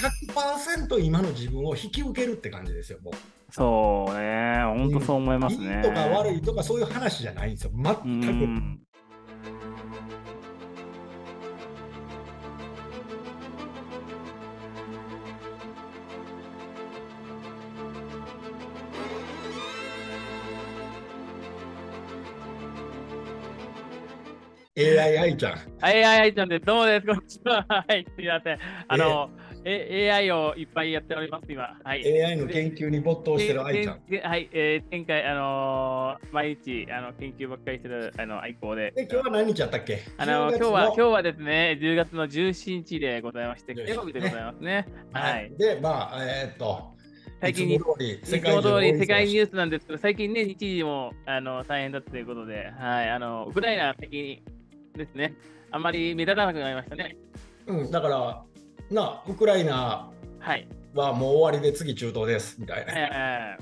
100%今の自分を引き受けるって感じですよ、もう。そうね、本当そう思いますね。いいとか悪いとかそういう話じゃないんですよ、全く。うんえ AI ちゃん。AI ちゃんです。どうです。こんにちは。はい、すみません。あの、え AI をいっぱいやっております、今。はい、AI の研究に没頭してる愛ちゃん。はい、えー、前回、あのー、毎日あの研究ばっかりしてるあの愛好で。で、今日は何日やったっけあの今日は今日はですね、10月の17日でございまして、火曜日でございますね。はい。で、まあ、えー、っと。最近に、いつも通り世界ニュースなんですけど、最近ね、日時もあの大変だということで、はい、あのウクライナ先にですね、あんまり目立たなくなりましたね。うん、だから、なウクライナはもう終わりで次中東ですみたいな。え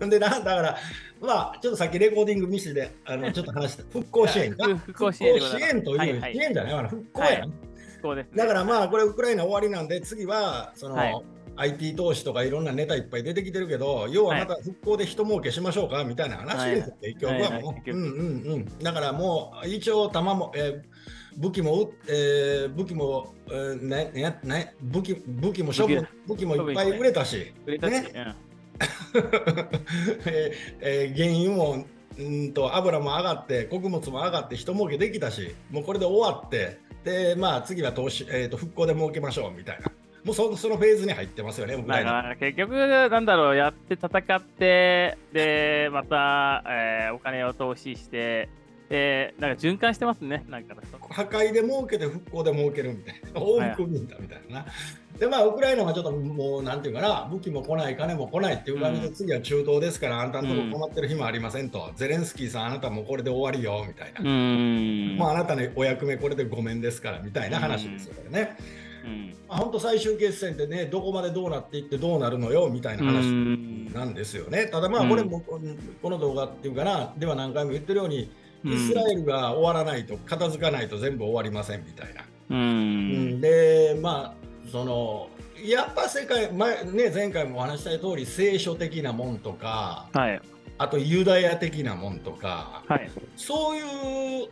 ー、でなだからまあちょっとさっきレコーディングミスであのちょっと話した復興支援か復興支援という、支援じゃないかな復興やん、はいね、だからまあこれウクライナ終わりなんで次はその、はい IT 投資とかいろんなネタいっぱい出てきてるけど、要はまた復興で人儲けしましょうかみたいな話ですよ、はい、結局はもう。だからもう、一応、玉も、えー武器も、えー、武器も、えー、ねねね武器武器も処分武器もいっぱい売れたし、売ね え原油もうんと油も上がって穀物も上がって人儲けできたしもうこれで終わってでまあ次は投資、えーと、と復興で儲けましょうみたいな。もうそそのフェーズに入ってますよね、だから結局、なんだろう、やって戦って、で、また、えー、お金を投資して、えー、なんか循環してますね、なんか破壊で儲けて復興で儲けるみたいな、往復民だみたいな、でまあ、ウクライナはちょっともう、なんていうかな、武器も来ない、金も来ないっていう感じで、うん、次は中東ですから、あんたのとこ困ってる日もありませんと、うん、ゼレンスキーさん、あなたもこれで終わりよみたいな、もうあなたのお役目、これでごめんですからみたいな話ですよね。うんまあ、本当最終決戦でねどこまでどうなっていってどうなるのよみたいな話なんですよね、ただまあこれも、うこの動画っていうかなでは何回も言ってるようにイスラエルが終わらないと片付かないと全部終わりませんみたいな。うん、でまあそのやっぱ世界前,、ね、前回もお話した通り聖書的なもんとか、はい、あとユダヤ的なもんとか、はい、そういう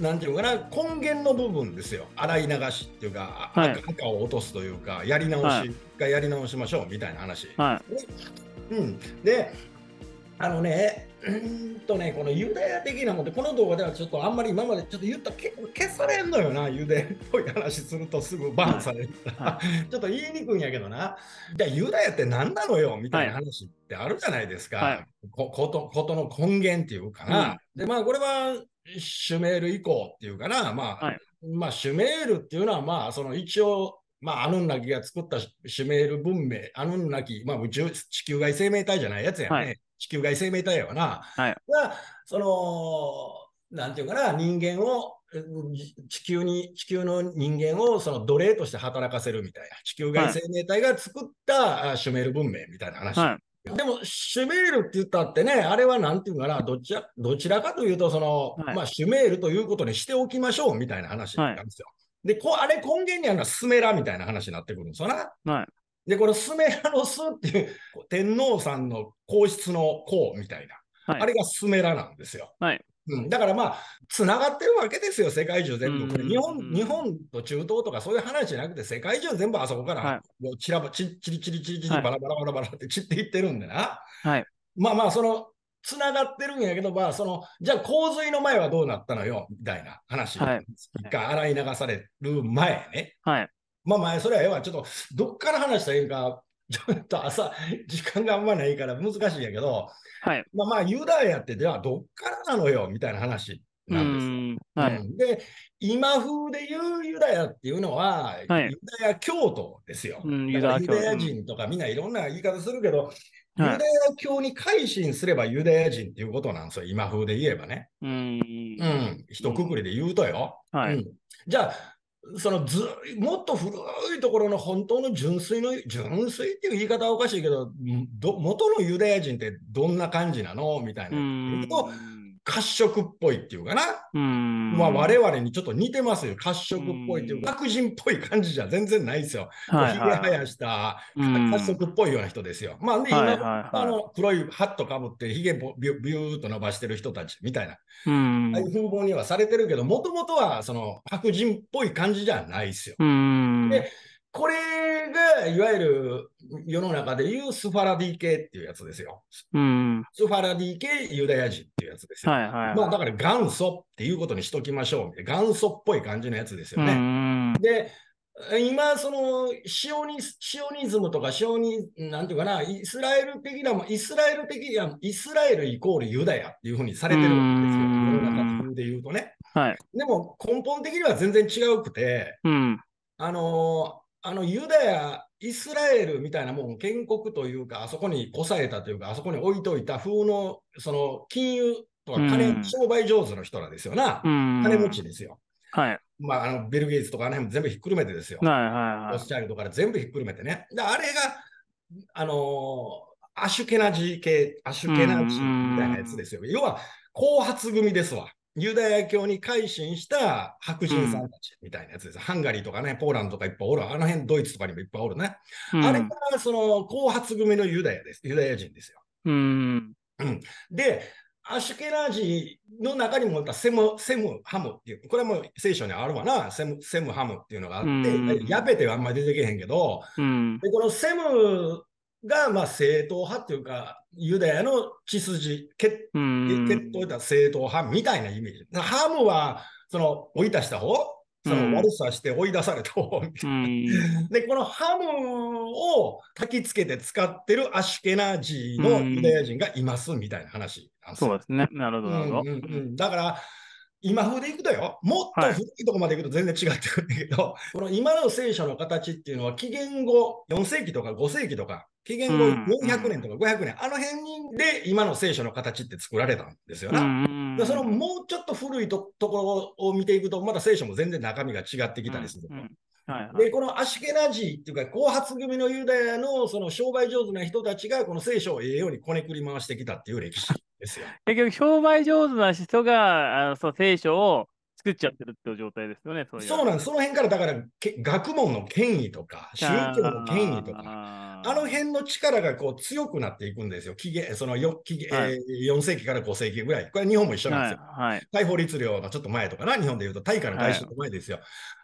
なんていうかな根源の部分ですよ洗い流しっていうか、はい、赤を落とすというかやり直しがやり直しましょうみたいな話。はい、うん、であのねうんとね、このユダヤ的なもんで、この動画ではちょっとあんまり今までちょっと言ったけ消されんのよな、ユダヤっぽい話するとすぐバンされるから、ちょっと言いにくいんやけどな、じゃあユダヤって何なのよみたいな話ってあるじゃないですか、はい、こことことの根源っていうかな、うん、でまあこれはシュメール以降っていうかな、まあ、まあシュメールっていうのはまあその一応まあ、アヌンナキが作ったシュメール文明、アヌンナキ、まあ、宇宙地球外生命体じゃないやつやね、はい、地球外生命体やわな、はい、がその、なんていうかな、人間を、地球に、地球の人間をその奴隷として働かせるみたいな、地球外生命体が作った、はい、シュメール文明みたいな話。はいでも、シュメールって言ったってね、あれはなんていうかな、どちらどちらかというと、その、はい、まあ、シュメールということにしておきましょうみたいな話なんですよ。で、こあれ根源にあるのはスメラみたいな話になってくるんですよな。はい、で、このスメラの巣っていう天皇さんの皇室の皇みたいな、はい、あれがスメラなんですよ。はいうん、だからまあ、つながってるわけですよ、世界中全部。これ日本日本と中東とかそういう話じゃなくて、世界中全部あそこから、はい、もうちらばちちりちりちりちり、バラバラバラバラって散っていってるんでな。はい、まあまあ、そのつながってるんやけど、まあ、そのじゃあ洪水の前はどうなったのよみたいな話が、はい、洗い流される前ね。はい、まあ前、それはええわ、ちょっとどっから話したらいいか、ちょっと朝、時間があんまないから難しいんやけど、はい、まあまあ、ユダヤってではどっからなのよみたいな話なんですはい、うん、で、今風で言うユダヤっていうのは、はい、ユダヤ教徒ですよ。うん、ユダヤ人とかみんないろんな言い方するけど、ユダヤ教に改心すればユダヤ人っていうことなんですよ、今風で言えばね。うん。うん。くりで言うとよ。はい、うん。じゃあ、そのず、もっと古いところの本当の純粋の、純粋っていう言い方はおかしいけど、ど元のユダヤ人ってどんな感じなのみたいな。褐色っぽいっていうかな。うん。まあ我々にちょっと似てますよ。褐色っぽいっていうか、白人っぽい感じじゃ全然ないですよ。はい、はい、ひげ生やした褐色っぽいような人ですよ。まあね、今、はいはいはい、あの黒いハットかぶってひげビュビューっと伸ばしてる人たちみたいな。うん。ああいう風貌にはされてるけど、もともとはその白人っぽい感じじゃないですよ。うん。でこれが、いわゆる世の中でいうスファラディ系っていうやつですよ。うん、スファラディ系ユダヤ人っていうやつですよ。はいはいはい、まあ、だから元祖っていうことにしときましょう。元祖っぽい感じのやつですよね。うん、で、今、そのシオニ、シオニズムとか、シオニ、なんていうかな、イスラエル的な、イスラエル的な、イスラエルイコールユダヤっていうふうにされてるんですよ。世の中で言うとね。はい、でも根本的には全然違うくて、うん、あのーあのユダヤ、イスラエルみたいなもん、建国というか、あそこにこさえたというか、あそこに置いといた風の、その金融とか金、うん、商売上手の人らですよな、うん、金持ちですよ。はい。まあ、あのビル・ゲイツとかあの辺も全部ひっくるめてですよ。はいはいはい。スチャイルドから全部ひっくるめてね。で、あれが、あのー、アシュケナジー系、アシュケナジーみたいなやつですよ。要は、後発組ですわ。ユダヤ教に改心した白人さんたちみたいなやつです、うん、ハンガリーとかね、ポーランドとかいっぱいおる、あの辺ドイツとかにもいっぱいおるね。うん、あれからその後発組のユダヤです、ユダヤ人ですよ。うん、うん、で、アシュケラージの中にもセム、セム、ハムっていう、これも聖書にあるわな、セム、セムハムっていうのがあって、ヤペテはあんまり出てけへんけど、でこのセムがまあ正統派っていうか、ユダヤの血筋、血血統た正統派みたいなイメージ。ハムはその追い出した方その悪さして追い出された方みたいな。で、このハムを焚きつけて使ってるアシュケナジーのユダヤ人がいますみたいな話なんですよ。そうですね。なるほど、なるほど。だから、今風でいくとよ、もっと古いとこまでいくと全然違ってくるんだけど、はい、この今の聖書の形っていうのは、紀元後4世紀とか5世紀とか、紀元後400年とか500年、うん、あの辺で今の聖書の形って作られたんですよな。うんそのもうちょっと古いところを見ていくと、また聖書も全然中身が違ってきたりする。うんうんはいはい、でこのアシケナジーっていうか後発組のユダヤのその商売上手な人たちがこの聖書をええようにこねくり回してきたっていう歴史ですよ。結局商売上手な人があのその聖書を作っちゃってるって状態ですよね、そうそうなんです。その辺から、だからけ、学問の権威とか、宗教の権威とか、あの辺の力がこう強くなっていくんですよ。そのよ4世紀から5世紀ぐらい。これ日本も一緒なんですよ。はいはい、法律令のちょっと前とかな、日本でいうと大化の大修の前ですよ、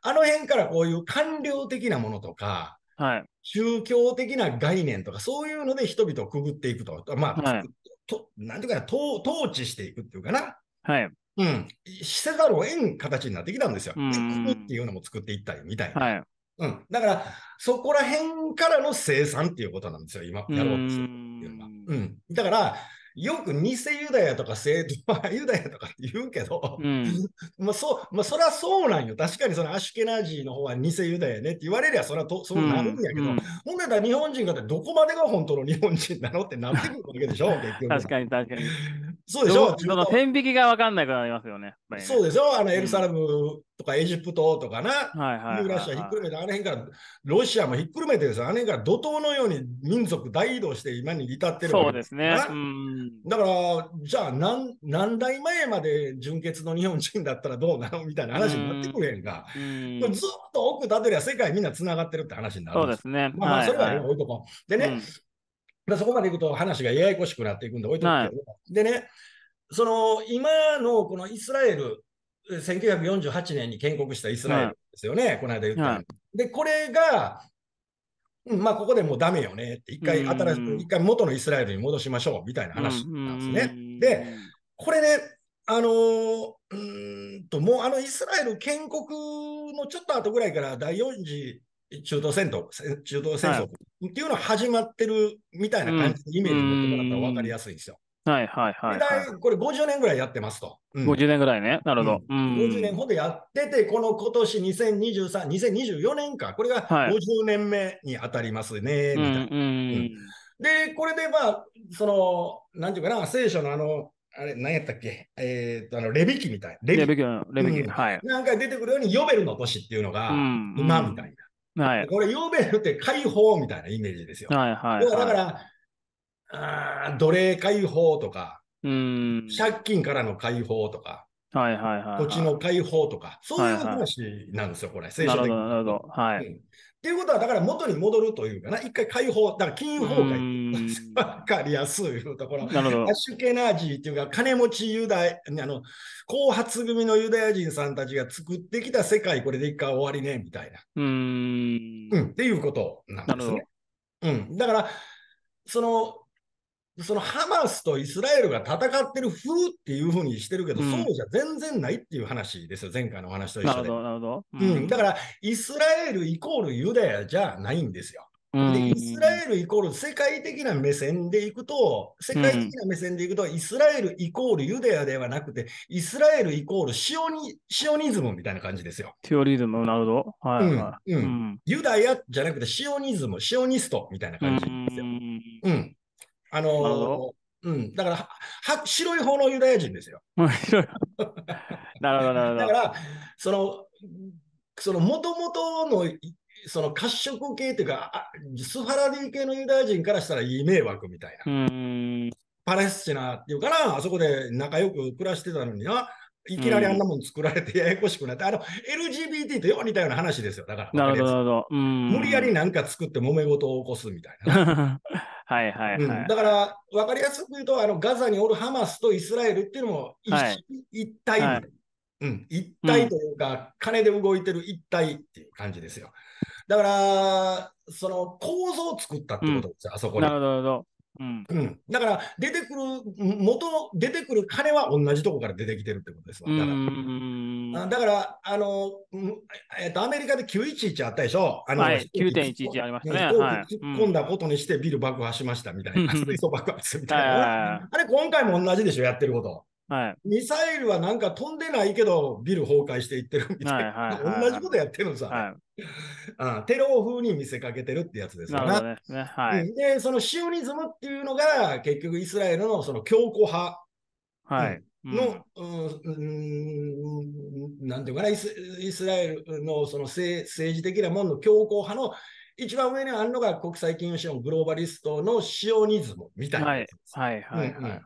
はい、あの辺からこういう官僚的なものとか、はい、宗教的な概念とか、そういうので人々をくぐっていくと。まあ、はい、となんていうか統、統治していくっていうかな。はい。うん、せざるを得ん形になってきたんですよ。っていうのも作っていったりみたいな。はい、うん、だから、そこら辺からの生産っていうことなんですよ、今、やろうっていうのは。うん、だから、よく偽ユダヤとか正統ユダヤとか言うけど、うん、まあそう、まあそりゃそうなんよ。確かにそのアシュケナジーの方は偽ユダヤねって言われりゃそれはとそうなるんやけど、うんうん、ほんで日本人がどこまでが本当の日本人なのってなってくるわけでしょ、結局。確かに確かに。そうでしょその引きが分かんなくなりますよね。そうでしょあのエルサレムとかエジプトとかな、はユーラシアひっくるめて、あへんからロシアもひっくるめてです、あの辺から怒涛のように民族大移動して今に至ってるそうですね。だから、じゃあ何何代前まで純血の日本人だったらどうなのみたいな話になってくれへんか。んずっと奥立てりゃ世界みんなつながってるって話になるそうですね。まあ、それは、ね置いとこう。でね、うん、そこまでいくと話がややこしくなっていくんで置いとくけはい、でね、その今のこのイスラエル1948年に建国したイスラエルですよね、はい、この間言った、はい、で、これが、まあ、ここでもうだめよねって、一回新しく、一回元のイスラエルに戻しましょうみたいな話なんですね。で、これね、あのー、うんと、もうあのイスラエル建国のちょっと後ぐらいから第4次中東戦闘、中東戦争っていうのは始まってるみたいな感じのイメージ持ってもらったら分かりやすいんですよ。はいはいはい、はい、これ50年ぐらいやってますと。うん、50年ぐらいね。なるほど。うん、50年ほどやってて、この今年2023、2024年か、これが50年目に当たりますね、みたいな。うんうん、で、これでまあ、その、なんていうかな、聖書のあの、あれ、何やったっけえー、っと、あの、レビキみたいレビキ、レビキ、うん、はい。何回出てくるように、ヨベルの年っていうのが、馬みたいな。はい、これ、ヨベルって解放みたいなイメージですよ。はいはい、はい、だから、あ奴隷解放とか、うん借金からの解放とか、はいはいはい、はい、土地の解放とか、そういう話なんですよ、はいはい、これ、聖書的なるほど、はい、うん。っていうことは、だから元に戻るというかな、一回解放、だから金融崩壊、わかりやすいところ、なるほどアッシュケナージーっていうか、金持ちユダヤ、あの、後発組のユダヤ人さんたちが作ってきた世界、これで一回終わりね、みたいな。うん,、うん。っていうことなんですね。うん、だから、その、そのハマスとイスラエルが戦ってる風っていうふうにしてるけど、うん、そうじゃ全然ないっていう話ですよ、前回の話と一緒で。ほど。うん、だから、イスラエルイコールユダヤじゃないんですよ。でイスラエルイコール世界的な目線でいくと、世界的な目線でいくと、イスラエルイコールユダヤではなくて、イスラエルイコールシオニシオニズムみたいな感じですよ。ィオリズム、なるほど。はい、はい、うん、うん、ユダヤじゃなくてシオニズム、シオニストみたいな感じですよ。うんあのうん、だからは白い方のユダヤ人ですよ。なるほど、なるほど。だから、その、その、もともとの、その褐色系というか、スファラディ系のユダヤ人からしたらいい迷惑みたいな。パレスチナっていうかな、あそこで仲良く暮らしてたのにな、いきなりあんなもん作られてややこしくなって、うん、あの LGBT とよう似たような話ですよ、だから。なるほど、うん、無理やり何か作って揉め事を起こすみたいな。はいはい、はいうん、だから、分かりやすく言うとあの、ガザにおるハマスとイスラエルっていうのも、はい、一体、はい、うん、一体というか、金で動いてる一体っていう感じですよ。だから、その構造を作ったってことですよ、あそこに。なるほど。うん、だから出てくる元出てくる金は同じとこから出てきてるってことですわだからだからあの、えっと、アメリカで911あったでしょあの、はい、9.11ありましたね突っ込んだことにしてビル爆破しましたみたいな、はい、水素爆発みたいな、あれ今回も同じでしょやってることはい、ミサイルはなんか飛んでないけど、ビル崩壊していってるみたいな、はい同じことやってるのさ、はいああ、テロ風に見せかけてるってやつですよねねはい、で、そのシオニズムっていうのが、結局イスラエルのその強硬派、はいの、うん、なんていうかな、イスイスラエルのその政治的なものの強硬派の一番上にあるのが国際金融資本グローバリストのシオニズムみたいな、はい。はいはいはい、うんうん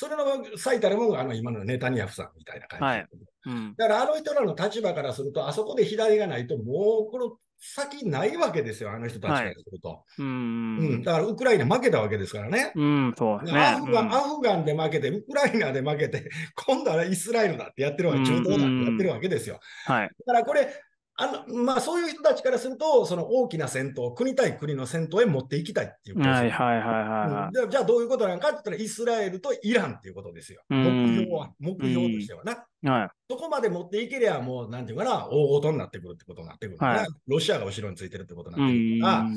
それの最たるもんがあの今のネタニヤフさんみたいな感じ、はいうん、だからあの人らの立場からすると、あそこで左がないと、もうこの先ないわけですよ、あの人たちからすると。はい、うん、だからウクライナ負けたわけですからね。うんそうねアフガン、うん、アフガンで負けて、ウクライナで負けて、今度はイスラエルだってやってるわけ、中東だってやってるわけですよ。はい、だからこれ、あのまあ、そういう人たちからすると、その大きな戦闘、国対国の戦闘へ持っていきたいっていうことです、ね。はいはいはいはい、うん、じゃあどういうことなのかって言ったら、イスラエルとイランっていうことですよ。目標は、目標としてはな。はい、そこまで持っていければ、もう、なんていうかな、大ごとになってくるってことになってくるから、はい、ロシアが後ろについてるってことになってくるから、だか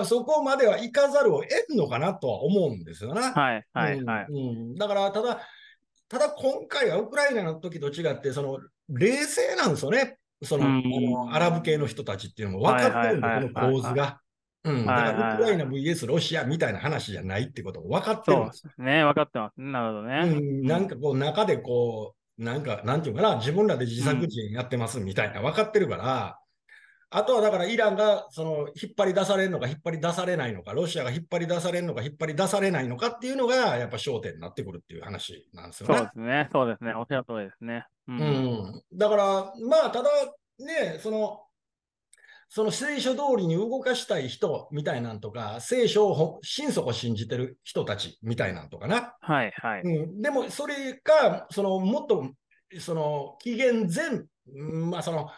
らそこまでは行かざるを得んのかなとは思うんですよな。はいはいはい、うん、うん、だから、ただ、ただ今回はウクライナの時と違って、その冷静なんですよね。その、うん、あのアラブ系の人たちっていうのも分かってるんだ、この構図が。うん、だからウクライナ VS ロシアみたいな話じゃないってことを分かってるんですね、分かってます。なるほどね。うん、なんかこう、中でこう、なんか、なんていうかな、自分らで自作自演やってますみたいな、分かってるから、あとはだからイランがその引っ張り出されるのか引っ張り出されないのか、ロシアが引っ張り出されるのか引っ張り出されないのかっていうのがやっぱ焦点になってくるっていう話なんですよね。そうですね、そうですね、おっしゃる通りですね。うん、だから、まあ、ただ、ね、その、その聖書通りに動かしたい人みたいなんとか、聖書を心底信じてる人たちみたいなんとかな。はいはい。うん、でも、それか、その、もっと、その、紀元前、まあ、その、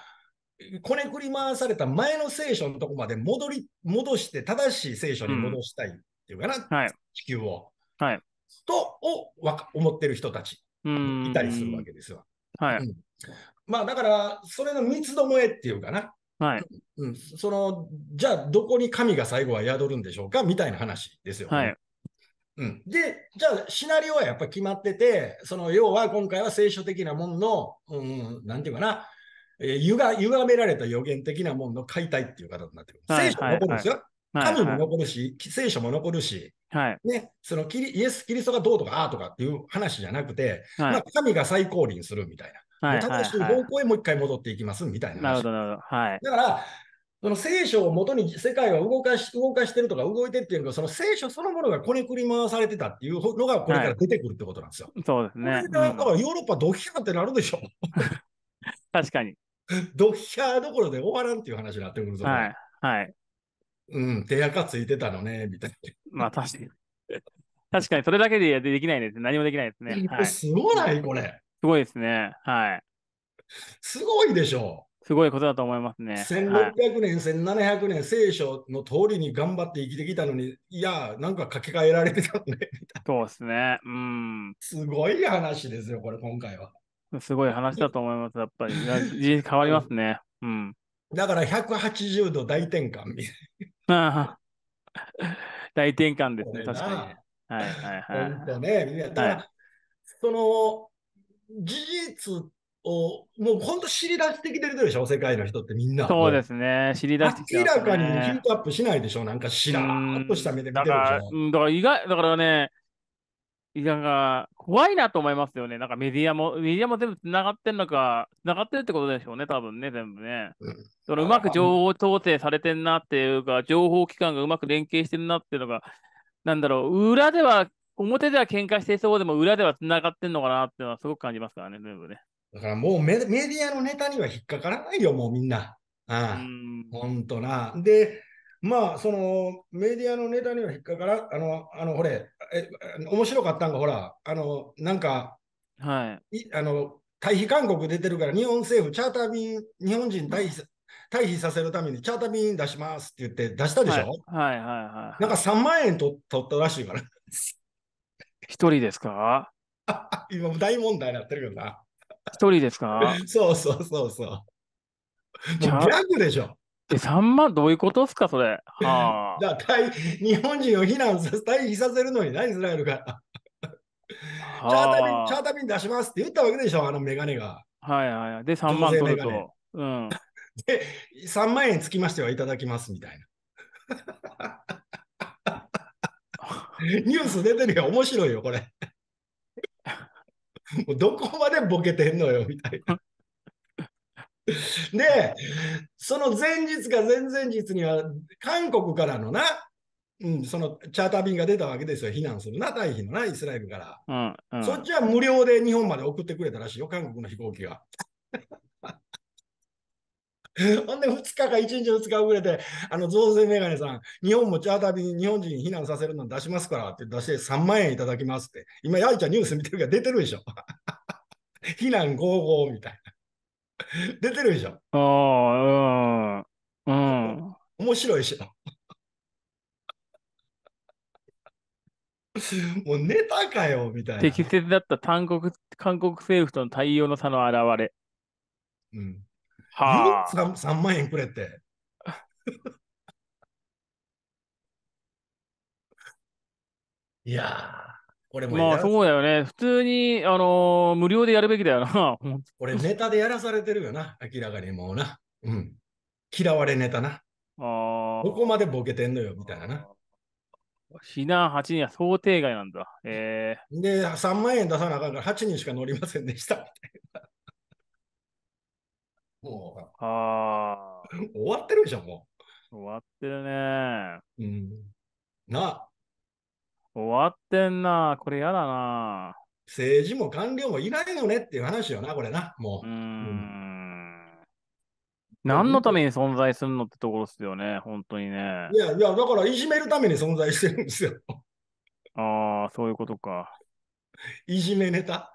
こねくり回された前の聖書のとこまで戻り、戻して、正しい聖書に戻したいっていうかな、うんはい、地球を。はい。と、をわか思ってる人たち、いたりするわけですよ。はい。うん、まあだから、それの三つどもえっていうかな。はい。うん。その、じゃあどこに神が最後は宿るんでしょうかみたいな話ですよ、はい。うん、で、じゃあ、シナリオはやっぱ決まってて、その要は今回は聖書的なものの、うん、なんていうかな、えゆが歪められた予言的なものの解体っていう形になってる。はい、聖書のことですよ、はい神も残るし、聖書も残るし、はいね、そのキリイエス・キリストがどうとかああとかっていう話じゃなくて、はい、まあ、神が再降臨するみたいな、はい、正しい方向へもう一回戻っていきますみたいななるほどはい、だからその聖書をもとに世界は動かし動かしてるとか動いてっていうのが、その聖書そのものがこねくり回されてたっていうのがこれから出てくるってことなんですよ。はい、そうですね。だからヨーロッパドヒャーってなるでしょ。確かに。ドヒャーどころで終わらんっていう話になってくるぞ。はい。はい。うん、手垢ついてたのね、みたいな。まあ確かに。確かに、それだけでできないです。何もできないですね。はい、すごない、これ。すごいですね。はい。すごいでしょう。すごいことだと思いますね。1600年、はい、1700年、聖書の通りに頑張って生きてきたのに、いや、なんか書き換えられてたね。そうですね。うん。すごい話ですよ、これ、今回は。すごい話だと思います、やっぱり。変わりますね。うん。だから180度大転換みたいな。大転換ですね、確かに。はいはいはい。本ね、だはい、その事実をもう本当知り出してきてるでしょ、世界の人ってみんな。そうですね、知り出してきて、ね、明らかにヒートアップしないでしょ、なんかしらーっとした目で見てるでしょ。だからだから意外だからね、なんか、怖いなと思いますよね。なんかメディアも、メディアも全部つながってんのか、つながってるってことでしょうね、多分ね、全部ね。うん、うまく情報統制されてんなっていうか、情報機関がうまく連携してるなっていうのが、なんだろう、裏では、表では喧嘩してそうでも、裏ではつながってんのかなっていうのはすごく感じますからね、全部ね。だからもうメディアのネタには引っかからないよ、もうみんな。ああ、うん、ほんとな。で、まあ、そのメディアのネタには引っかから、あの、あの、ほれ、え面白かったんが、ほら、あの、なんか、はい、いあの退避勧告出てるから、日本政府、チャーター便、日本人退避退避させるためにチャーター便出しますって言って出したでしょ、はい、はい、はいはいなんか3万円と取ったらしいから。一人ですか 今大問題になってるよな。一人ですか そうそうそうそう。もうギャグでしょ。え、3万どういうことですか、それ。はあ、だたい日本人を避難させ、退避させるのに何イスラエルが。チャーターン、チャータ便出しますって言ったわけでしょ、あのメガネが。はいはい。で、3万取ると。うん、で、3万円つきましてはいただきますみたいな。ニュース出てるよ、面白いよ、これ。どこまでボケてんのよ、みたいな。で、その前日か前々日には、韓国からのな、うん、そのチャーター便が出たわけですよ、避難するな、退避のな、イスラエルから。うんうん、そっちは無料で日本まで送ってくれたらしいよ、韓国の飛行機が。ほんで、2日か1日2日遅れて、あの増税メガネさん、日本もチャーター便、日本人避難させるの出しますからって出して、3万円いただきますって。今、やいちゃんニュース見てるから出てるでしょ。避難合法みたいな。出てるでしょ。ああ、うん。うん。面白いしな。もうネタかよ、みたいな。適切だった韓国韓国政府との対応の差の表れ。うん。はあ。3, 万円くれって。いや俺もまあそうだよね。普通に、あのー、無料でやるべきだよな。俺ネタでやらされてるよな。明らかにもうな。うん。嫌われネタな。あどこまでボケてんのよ、みたいなな。避難8人は想定外なんだ。えー、で、3万円出さなあかんから8人しか乗りませんでした、みたいな。もう。ああ。終わってるじゃん、もう。終わってるね。うん。なあ。終わってんな。これやだな。政治も官僚もいないよねっていう話よな、これな。もう。うん何のために存在するのってところですよね、本当にね。いやいや、だからいじめるために存在してるんですよ。ああ、そういうことか。いじめネタ。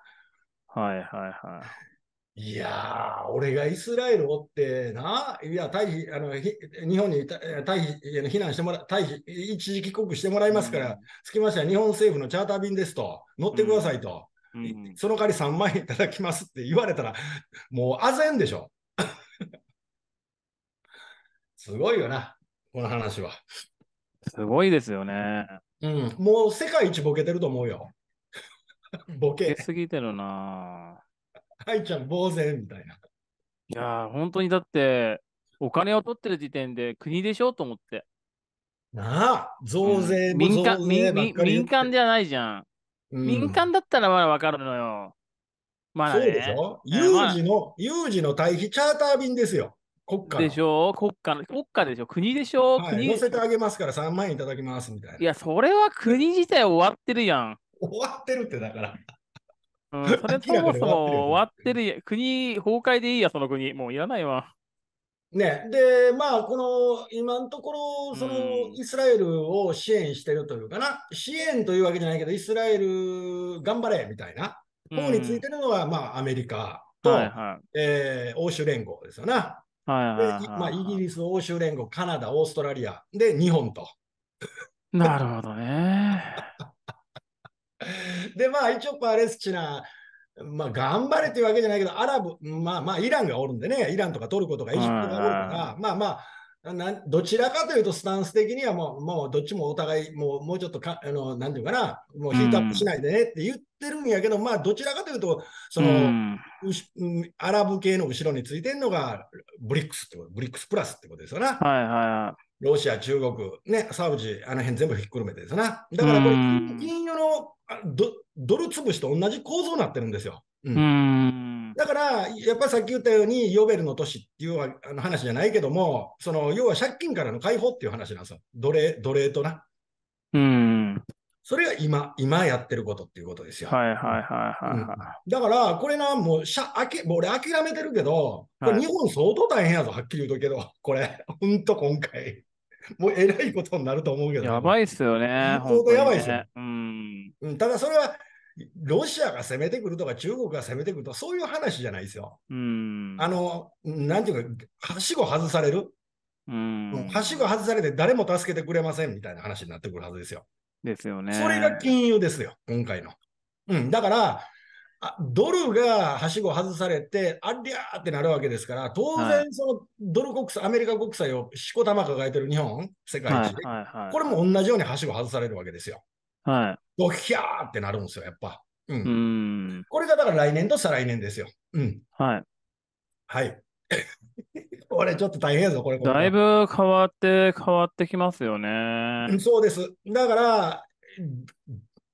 はいはいはい。いやー、俺がイスラエルおってな、いや、退避、あの日本に退避、避難してもら、退避、一時帰国してもらいますから、うん、つきましては日本政府のチャーター便ですと、乗ってくださいと、うん、その代わり3万円いただきますって言われたら、もうあぜんでしょ。すごいよな、この話は。すごいですよね。うん、もう世界一ボケてると思うよ。ボケ。ボケすぎてるなはいちゃん、呆然みたいな。いやー、本当にだって、お金を取ってる時点で国でしょと思って。なあ、増税も増税ばっかり、うん民間民、民間じゃないじゃん。うん、民間だったらまだわかるのよ。まあ、ね、そうでしょ有事の、有事の退避チャーター便ですよ。国家でしょ国家の、国家でしょ国でしょ、はい、国乗せてあげますから3万円いただきますみたいな。いや、それは国自体終わってるやん。終わってるってだから。うん、それ そもそも終わってる、国崩壊でいいや、その国、もういらないわ。ね、で、まあ、この今のところ、そのイスラエルを支援してるというかな、支援というわけじゃないけど、イスラエル頑張れみたいな、方についてるのは、まあ、アメリカと、はいはい、えー、欧州連合ですよな。はい、はい、まあ、イギリス、欧州連合、カナダ、オーストラリア、で、日本と。なるほどね。で、まあ一応パレスチナ、まあ頑張れというわけじゃないけど、アラブ、まあまあイランがおるんでね、イランとかトルコとかエジプトがおるから、まあまあ、などちらかというと、スタンス的にはもう、もうどっちもお互い、もうもうちょっとかあの、なんていうかな、もうヒートアップしないでねって言ってるんやけど、うん、まあ、どちらかというと、その、うん、アラブ系の後ろについてるのが、ブリックスってこと、ブリックスプラスってことですよな。はいはい、ロシア、中国、ね、サウジ、あの辺全部ひっくるめてですな。だからこれ、金、融、のドドル潰しと同じ構造になってるんですよ。うんだから、やっぱりさっき言ったように、ヨベルの都市っていうあの話じゃないけども、その要は借金からの解放っていう話なんですよ、奴隷奴隷とな。うんそれが今、今やってることっていうことですよ。はいはいはいはい、はい、うん、だから、これな、もう、しゃ、あけ、もう俺諦めてるけど、これ日本相当大変やぞ、はっきり言うとけど、これ、ほんと今回。もうえらいことになると思うけど。やばいっすよね。相当やばいっすねうん。うん。ただそれは、ロシアが攻めてくるとか、中国が攻めてくるとか、そういう話じゃないですよ。あの、なんていうか、はしご外される。はしご外されて、誰も助けてくれませんみたいな話になってくるはずですよ。ですよね。それが金融ですよ、今回の。うん、だからドルがはしご外されて、ありゃーってなるわけですから、当然、そのドル国債、はい、アメリカ国債をしこたま抱えてる日本、世界一、で、はいはいはい、これも同じようにはしご外されるわけですよ。はドヒャーってなるんですよ、やっぱ。うん。うんこれがだから来年と再来年ですよ。うん。はい。はい。これちょっと大変やぞ、これ。だいぶ変わって、変わってきますよね。そうです。だから、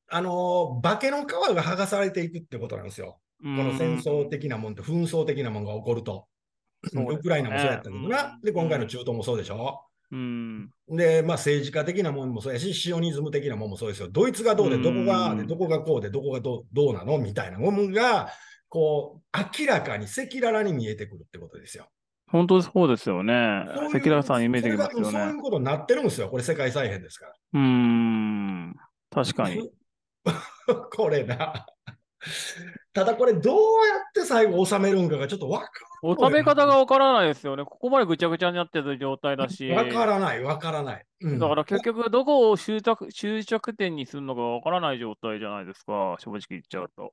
あの、化けの皮が剥がされていくってことなんですよ。この戦争的なもんと紛争的なもんが起こると。ね、ウクライナもそうやったけどな。で、今回の中東もそうでしょ。うん、で、まあ、政治家的なもんもそうやし、シオニズム的なもんもそうですよ。ドイツがどうで、どこが、どこがこうで、どこがどどうなのみたいなものが、こう、明らかに赤裸々に見えてくるってことですよ。本当そうですよね。赤裸々さんイメージがますよね。そういうことになってるんですよ。これ世界再編ですから。うん。確かに。これな。ただこれ、どうやって最後収めるんかがちょっとわかる、収め方がわからないですよね。ここまでぐちゃぐちゃになってる状態だし。わからない、分からない、うん、だから結局、どこを終着終着点にするのかわからない状態じゃないですか、正直言っちゃうと。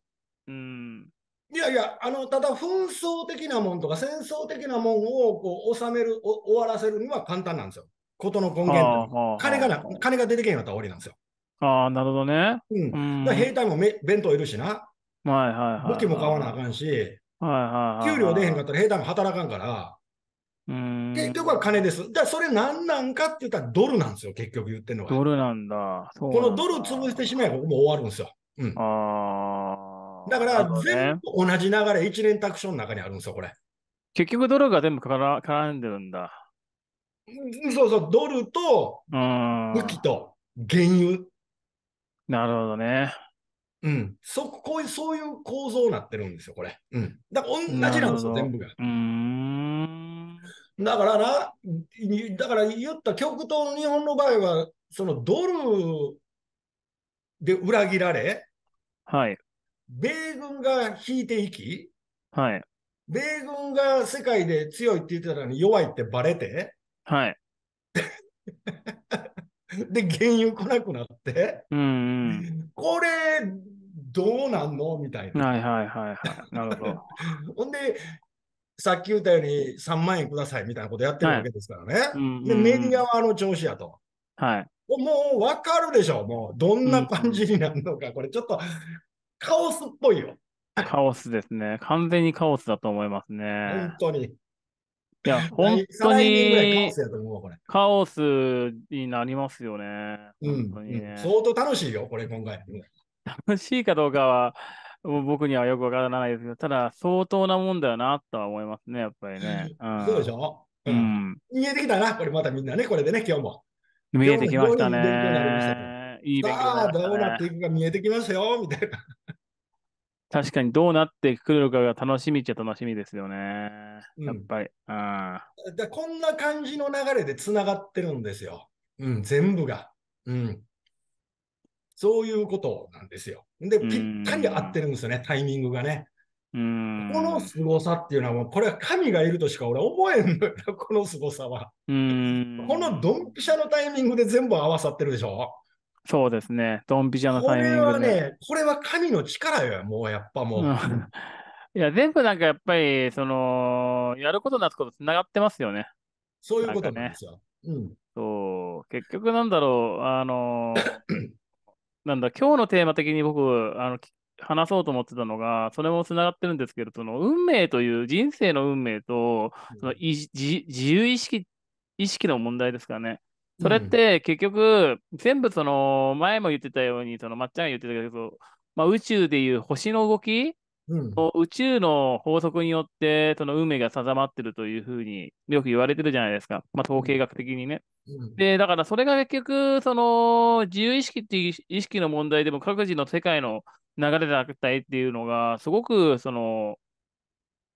うん。いやいや、あの、ただ紛争的なもんとか戦争的なもんをこう収める終わらせるには簡単なんですよ。ことの根源、金がな、金が出てけんやったら終わりなんですよ。ああ、なるほどね。うん。兵隊もめ弁当いるしな。はいはい。武器も買わなあかんし、はいはい。給料出へんかったら兵団も働かんから、結局は金です。じゃそれ何なんかって言ったらドルなんですよ、結局言ってるのが。ドルなんだ。このドル潰してしまえば、ここも終わるんですよ。うん、あだから、全部同じ流れ、一連タクションの中にあるんですよ、これ。結局、ドルが全部から絡んでるんだ。そうそう、ドルと武器と原油。なるほどね。うん、そこういうそういう構造になってるんですよ、これ。うん、だから同じなんですよ、全部が。だからな、だから言った極東の日本の場合は、そのドルで裏切られ、はい、米軍が引いていき、はい、米軍が世界で強いって言ってたのに弱いってばれて、はい、で、原油来なくなって、うんうん、これ、どうなんのみたいな。はいはいはい、はい。なるほど。ほんで、さっき言ったように3万円くださいみたいなことやってるわけですからね。はいうんうん、で、メディアの調子やと。はい。もう分かるでしょ、もう。どんな感じになるのか、うん、これちょっとカオスっぽいよ。カオスですね。完全にカオスだと思いますね。本当に。いや、本当にカオスになりますよね。うん、相当楽しいよ、これ今回。楽しいかどうかは僕にはよくわからないですけど、ただ相当なもんだよなとは思いますね、やっぱりね。うん、そうでしょ、うん、見えてきたな、これまたみんなね、これでね、今日も。見えてきましたね。いい勉強ました、ね。どうなっていくか見えてきましたよ、みたいな。確かにどうなってくるかが楽しみっちゃ楽しみですよね。やっぱり。うん、でこんな感じの流れでつながってるんですよ。うん、全部が。うん。そういうことなんですよ。で、ぴったり合ってるんですよね、タイミングがね。うんこの凄さっていうのはもう、これは神がいるとしか俺思えんのよ、この凄さは。うんこのドンピシャのタイミングで全部合わさってるでしょ。そうですね。ドンピシャのタイミングで。これはね、これは神の力よ、もうやっぱもう。いや、全部なんかやっぱり、その、やることなすことつながってますよね。そういうことなんですよ。ね、うん。そう、結局なんだろう、あのー、なんだ、今日のテーマ的に僕、あの、話そうと思ってたのが、それもつながってるんですけど、その運命という、人生の運命と、そのい、うん、自由意識、意識の問題ですかね。それって結局、全部その前も言ってたように、そのまっちゃんが言ってたけど、まあ、宇宙でいう星の動き、うん、宇宙の法則によってその運命が定まってるというふうによく言われてるじゃないですか、まあ、統計学的にね。うん、でだからそれが結局その自由意識っていう意識の問題でも各自の世界の流れだったりっていうのがすごくその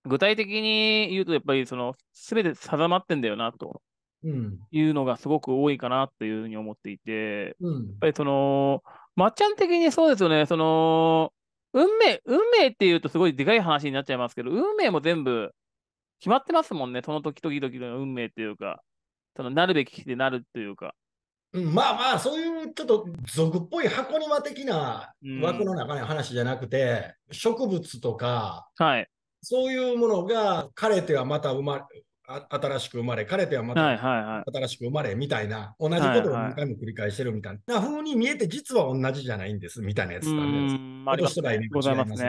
具体的に言うとやっぱりその全て定まってんだよなと。いうのがすごく多いかなていうふうに思っていて、うん、やっぱりその、まっちゃん的にそうですよね、その、運命、運命っていうとすごいでかい話になっちゃいますけど、運命も全部決まってますもんね、その時々々の運命というか、そのなるべきでなるというか。うん、まあまあ、そういうちょっと俗っぽい箱庭的な枠の中の話じゃなくて、うん、植物とか、はい、そういうものが枯れてはまた生ま新しく生まれ、彼とはまた新しく生まれみたいな、同じことを何回も繰り返してるみたいな風に見えて、実は同じじゃないんですみたいなやつなんです。あますね。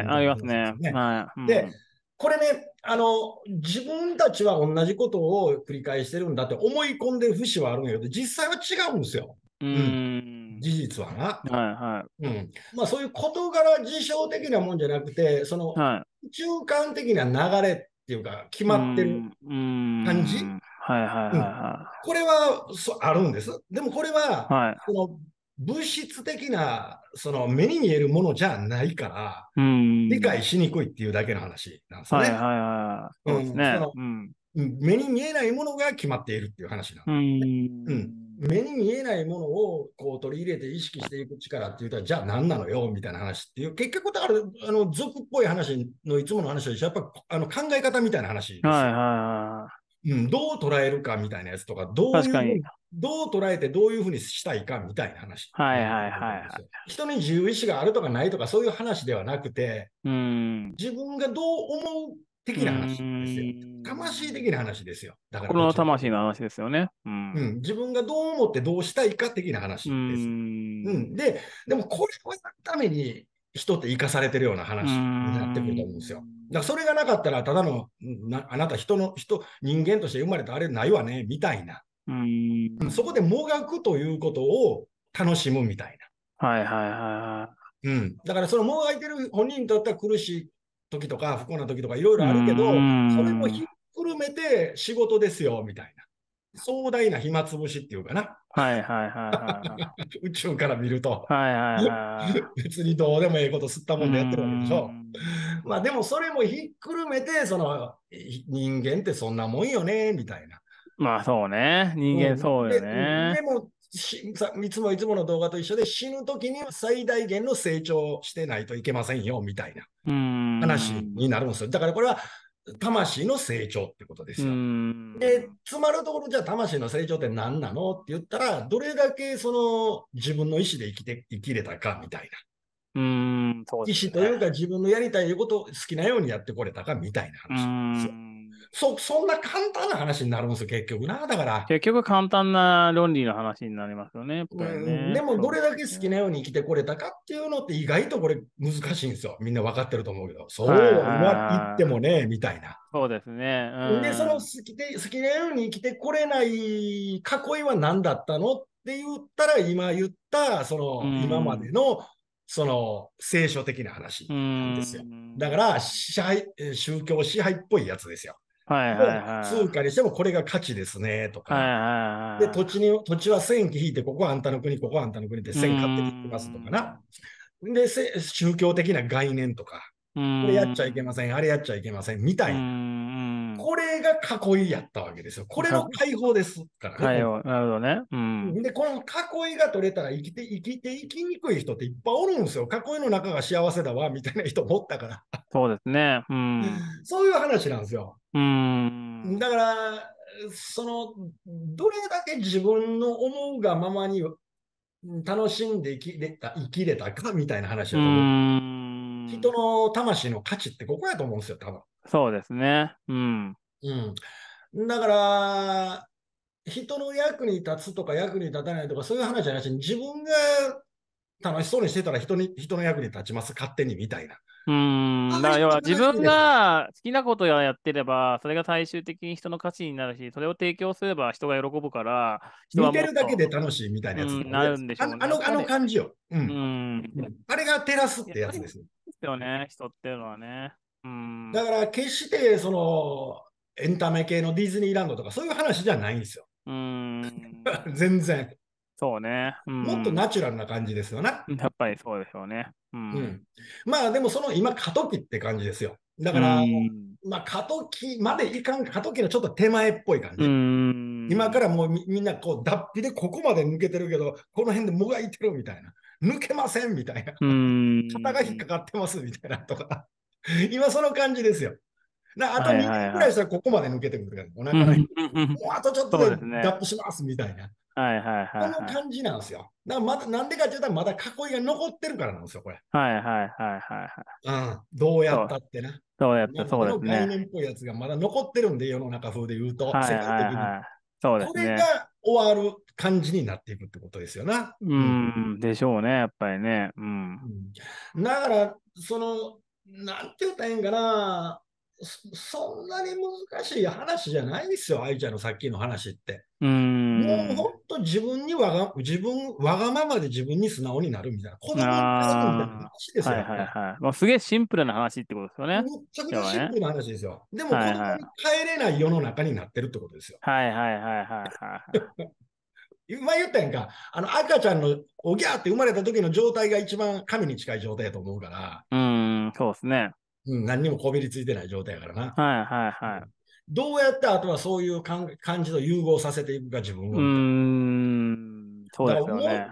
ありますね。で、これね、あの、自分たちは同じことを繰り返してるんだって思い込んでる節はあるんよけど、実際は違うんですよ。うん、事実はな。はいはい。うん。まあそういう事柄事象的なもんじゃなくて、その、中間的な流れっていうか、決まってる感じ。これはそあるんです。でもこれは、はい、その物質的なその目に見えるものじゃないから、理解しにくいっていうだけの話なんですね。目に見えないものが決まっているっていう話なんですね。うん目に見えないものをこう取り入れて意識していく力ってっうら、じゃあ何なのよみたいな話っていう、結局、だから、あの俗っぽい話のいつもの話でしょ、やっぱあの考え方みたいな話ですはいはいはい、うん。どう捉えるかみたいなやつとか、どういうどう捉えてどういうふうにしたいかみたいな話。はいはいはい。人に自由意志があるとかないとかそういう話ではなくて、うん、自分がどう思う的な話ですよ。魂的な話ですよ。だから心の魂の話ですよね、うん、うん。自分がどう思ってどうしたいか的な話です。うん,、で、でもこれをやるために人って生かされてるような話になってくると思うんですよ。だからそれがなかったら、ただのなあなた人の人、人間として生まれたあれないわね、みたいな。うんそこでもがくということを楽しむみたいな。はいはいはいはい。うん、だからそのもがいてる本人にとっては苦しい時とか不幸な時とかいろいろあるけど、それもひっくるめて仕事ですよみたいな。壮大な暇つぶしっていうかな。はいはいはい、はい、宇宙から見ると。はいはいはい、別にどうでもええこと吸ったもんでやってるわけでしょ。まあでもそれもひっくるめて、その人間ってそんなもんよね、みたいな。まあそうね。人間そうよね。でもいつもいつもの動画と一緒で死ぬ時には最大限の成長してないといけませんよみたいな話になるんですよ。だからこれは魂の成長ってことですよ。で、詰まるところじゃあ魂の成長って何なのって言ったら、どれだけその自分の意思で生きて、生きれたかみたいな。うん、うね。意思というか自分のやりたいことを好きなようにやってこれたかみたいな話ですよ。そ、そんな簡単な話になるんですよ、結局な。だから。結局簡単な論理の話になりますよね。ねうん、でも、どれだけ好きなように生きてこれたかっていうのって意外とこれ難しいんですよ。みんな分かってると思うけど。そう、言ってもね、みたいな。そうですね。うん、で、その好きで、好きなように生きてこれない囲いは何だったのって言ったら、今言った、その、今までの、うんその聖書的な話ですよ。だから支配、宗教支配っぽいやつですよ。はいはいはい、通貨にしてもこれが価値ですねとか、はいはいはい、で土地に土地は線引いて、ここはあんたの国、ここはあんたの国0 0線買ってきますとかな。で、宗教的な概念とか、これやっちゃいけません、あれやっちゃいけませんみたいな。これが囲いやったわけですよ。これの解放ですからね。はい、なるほどね、うん。で、この囲いが取れたら生きて、生きて、生きにくい人っていっぱいおるんですよ。囲いの中が幸せだわ、みたいな人思ったから。そうですね。うん、そういう話なんですよ。うん、だから、その、どれだけ自分の思うがままに楽しんで生きれた、生きれたかみたいな話だと思う。人の魂の価値ってここやと思うんですよ、多分。そうですね。うん。うん。だから、人の役に立つとか役に立たないとかそういう話じゃないし、自分が楽しそうにしてたら人に人の役に立ちます、勝手にみたいな。うんだから要は自分が好きなことをやってれば、それが最終的に人の価値になるし、それを提供すれば人が喜ぶから、人見てるだけで楽しいみたいなやつ、ね、なるんでしょうね、あの。あの感じよ、うん、うん。あれが照らすってやつですね。ですよね、人っていうのはね。だから決してそのエンタメ系のディズニーランドとかそういう話じゃないんですよ。うん 全然。そうね、うん、もっとナチュラルな感じですよね。やっぱりそうでしょうね。うん、うん、まあでもその今過渡期って感じですよ。だから、まあ過渡期までいかん過渡期のちょっと手前っぽい感じ。今からもうみんなこう脱皮でここまで抜けてるけどこの辺でもがいてるみたいな抜けませんみたいな肩が引っかかってますみたいなとか。今その感じですよ。なあと2年ぐらいしたらここまで抜けてくるから、はいはい、お腹に。もうあとちょっとで脱出しますみたいな。はいはいはい、この感じなんですよ。だまだなんでかって言ったらまだ囲いが残ってるからなんですよ、これ。はいはいはいはいうん、どうやったってな。どうやったそうですね。概念っぽいやつがまだ残ってるんで、世の中風で言うと、はいはいはい、世界的に。そうですね。これが終わる感じになっていくってことですよな。うん、うん、でしょうね、やっぱりね。うん。だから、その、なんて言ったらええんかなそんなに難しい話じゃないですよ、愛ちゃんのさっきの話って。うんもう本当自分にわが、自分、わがままで自分に素直になるみたいな、子供になるみたいな話ですよ。はいはいはい。すげえシンプルな話ってことですよね。めちゃくちゃシンプルな話ですよ。でも、子供に帰れない世の中になってるってことですよ。はいはいはいはい、はい。今言ったやんか、あの赤ちゃんのおぎゃーって生まれた時の状態が一番神に近い状態やと思うから。うん、そうですね。うん、何にもこびりついてない状態やからな。はいはいはい。どうやってあとはそういう感じと融合させていくか、自分を。うん、そうですよね。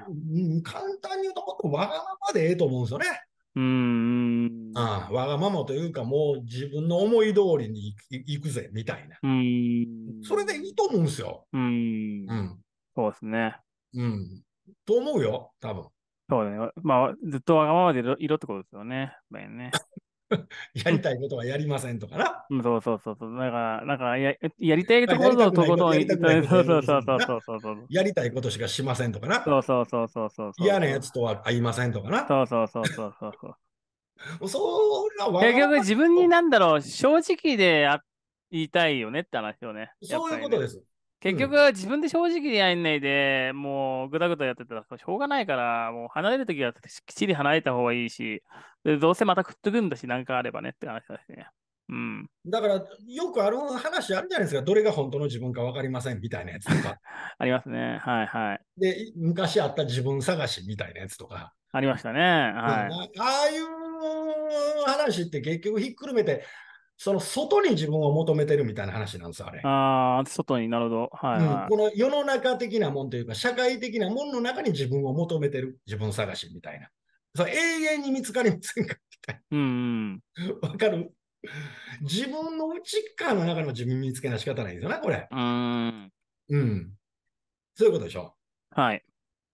う簡単に言うと、もっとわがままでええと思うんですよね。うんああわがままというか、もう自分の思い通りにいくぜみたいな。うんそれでいいと思うんですよ。うんうんそうですね。うん。と思うよ、多分。そうだね。まあ、ずっとわがままでいろってことですよね。まあ、ね やりたいことはやりませんとかな。うん、そうそうそうそう。だから、なんかや、やりたいところととことん、そうそうそうやりたいことしかしませんとかな。そうそうそうそうそう嫌なやつとは会いませんとかな。そうそうそうそうそうそう。んなわ結局自分になんだろう、正直で言いたいよねって話をね。そういうことです。結局、自分で正直にやんないで、うん、もうぐだぐだやってたらしょうがないから、もう離れるときはきっちり離れた方がいいし、どうせまたくっつくんだし、なんかあればねって話だしね。うん、だから、よくある話あるじゃないですか、どれが本当の自分か分かりませんみたいなやつとか。ありますね、はいはい。で、昔あった自分探しみたいなやつとか。ありましたね、はい。ああいう話って結局ひっくるめて、その外に自分を求めてるみたいな話なんですよ、あれ。ああ、外になるほど、はい、はいうん、この世の中的なもんというか、社会的なもんの中に自分を求めてる、自分探しみたいな。そ永遠に見つかりませんかみたいな。うん、うん。わかる自分の内側の中の自分見つけな仕方ないですよね、これ。うん。うん。そういうことでしょ。はい。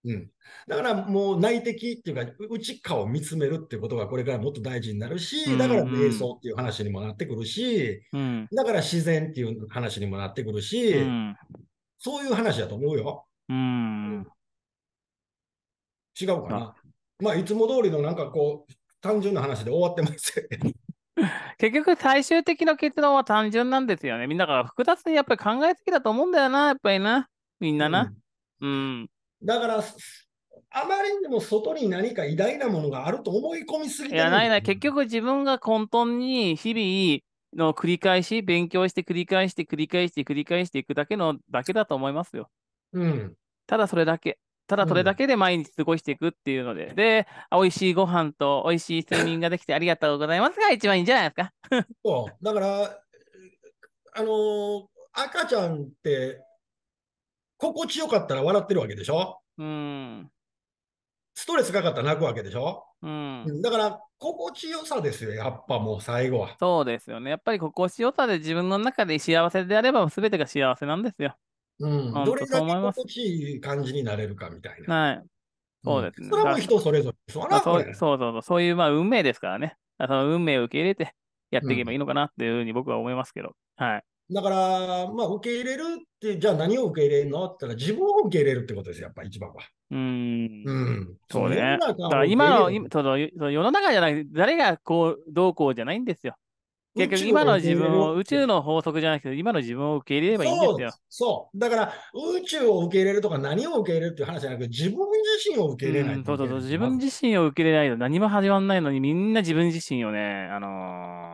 うん、だからもう内的っていうか内側を見つめるってことがこれからもっと大事になるしだから瞑想っていう話にもなってくるし、うん、だから自然っていう話にもなってくるし、うん、そういう話だと思うよ。うん、違うかな。まあいつも通りのなんかこう単純な話で終わってます 結局最終的な結論は単純なんですよね。みんなが複雑にやっぱり考えすぎだと思うんだよな、やっぱりな。みんなな。うん、うんだから、あまりにも外に何か偉大なものがあると思い込みすぎていや、ないない。結局自分が混沌に日々の繰り返し、勉強して繰り返して繰り返して繰り返していくだけの、だけだと思いますよ。うん。ただそれだけ。ただそれだけで毎日過ごしていくっていうので、うん、で、美味しいご飯と美味しい睡眠ができてありがとうございますが一番いいんじゃないですか。そう。だから、あのー、赤ちゃんって心地よかったら笑ってるわけでしょ。うん、ストレスかかったら泣くわけでしょ。うん、だから心地よさですよ、やっぱもう最後は。そうですよね。やっぱり心地よさで自分の中で幸せであれば、全てが幸せなんですよ。うん、どれだけ心地いい感じになれるかみたいな。はい。そうですね。それもう人それぞれですそうそうそうそういうまあ運命ですからね。その運命を受け入れてやっていけばいいのかなっていうふうに僕は思いますけど。はい。だから、まあ、受け入れるって、じゃあ何を受け入れるのって言ったら、自分を受け入れるってことですよ、やっぱ一番は。うん。うん。そうね。だから今の、今その世の中じゃない、誰がこう、どうこうじゃないんですよ。結局、今の自分を、宇宙の法則じゃなくて、今の自分を受け入れればいいんですよ。そうだから、宇宙を受け入れるとか、何を受け入れるっていう話じゃなくて、自分自身を受け入れない、うん、そうそうそう、自分自身を受け入れないと何も始まらないのに、みんな自分自身をね、あの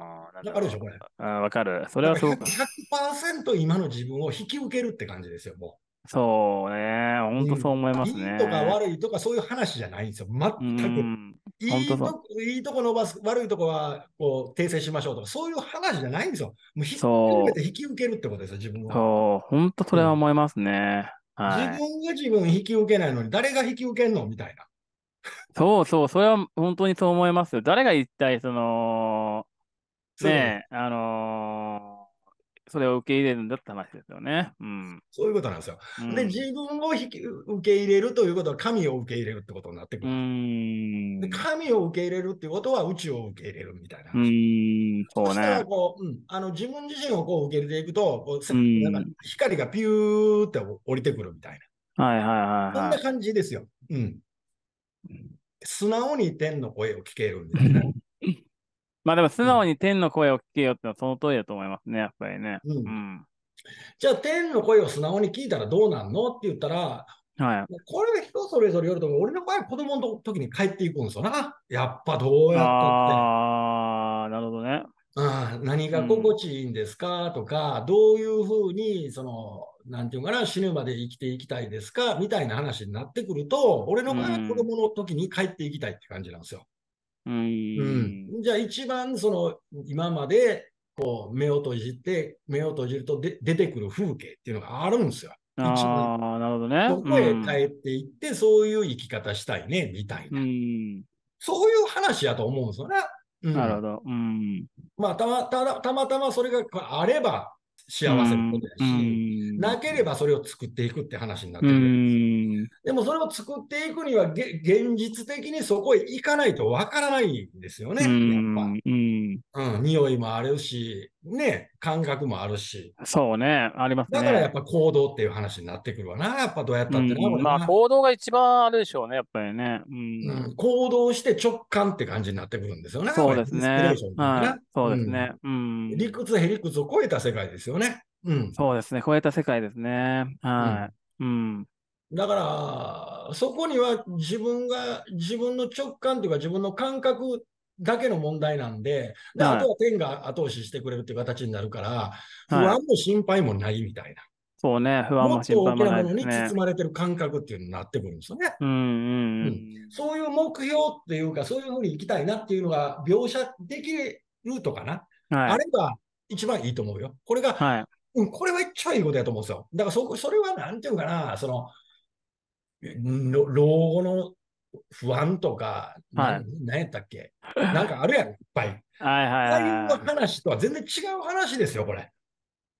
ーわかるでしょ、これ。あわかる。それはそう。100%今の自分を引き受けるって感じですよ、もう。そうね。本当そう思いますね。いいとか悪いとかそういう話じゃないんですよ。全く。いいといいとこ伸ばす、悪いとこはこう訂正しましょうとか、そういう話じゃないんですよ。もう引き受けて引き受けるってことですよ、自分は。そう、本当それは思いますね。はい、自分が自分引き受けないのに、誰が引き受けんのみたいな。そうそう、それは本当にそう思いますよ。誰が一体その、ねあのー、それを受け入れるんだって話ですよね。うん、そういうことなんですよ。うん、で、自分を受け入れるということは神を受け入れるってことになってくるんで神を受け入れるっていうことは宇宙を受け入れるみたいな。うん、そうね。そしたらこう、うん、あの自分自身をこう受け入れていくと、こうなんか光がピューって降りてくるみたいな。はいはいはい、はい、そんな感じですよ。うん。素直に天の声を聞けるみたいな。まあでも素直に天の声を聞けよってのはその通りだと思いますね、やっぱりね。うん。うん、じゃあ天の声を素直に聞いたらどうなんのって言ったら、はい、これで人それぞれよると思う。俺の場合は子供の時に帰っていくんですよな。やっぱどうやったって。ああ、なるほどね。あ何が心地いいんですか、とか、うん、どういうふうに、その、なんていうかな、死ぬまで生きていきたいですかみたいな話になってくると、俺の場合は子供の時に帰っていきたいって感じなんですよ。うん、じゃあ一番その今までこう目を閉じて、目を閉じるとで出てくる風景っていうのがあるんですよ。ああ、なるほどね。そこへ帰っていって、うん、そういう生き方したいね、みたいな。うん、そういう話やと思うんですよね。うん、なるほど。うん、まあたまたま、たまたまそれがあれば、幸せのことやし、なければそれを作っていくって話になってるでもそれを作っていくには現実的にそこへ行かないとわからないんですよね、やっぱ。、うん、匂いもあるし、ね、感覚もあるし。そうね、ありますね。だからやっぱ行動っていう話になってくるわな、やっぱどうやったってうん、まあ行動が一番あるでしょうね、やっぱりね。うん、うん、行動して直感って感じになってくるんですよね。そうですね。そうですね、うん。理屈、へ理屈を超えた世界ですよね。うん。そうですね、超えた世界ですね。はい。うんだから、そこには自分が、自分の直感というか自分の感覚だけの問題なんで、であとは天が後押ししてくれるっていう形になるから、不安も心配もないみたいな。そうね、不安も心配もない、ね、大きなものに包まれてる感覚っていうのになってくるんですよね。うんそういう目標っていうか、そういうふうにいきたいなっていうのが描写できるとかな、はい、あれば一番いいと思うよ。これが、はい、うん、これは一番いいことやと思うんですよ。だからそそれはなんていうかな、その、老後の不安とか、はい、何やったっけなんかあるやん、いっぱい。はいはいはい、ういう話とは全然違う話ですよ、これ。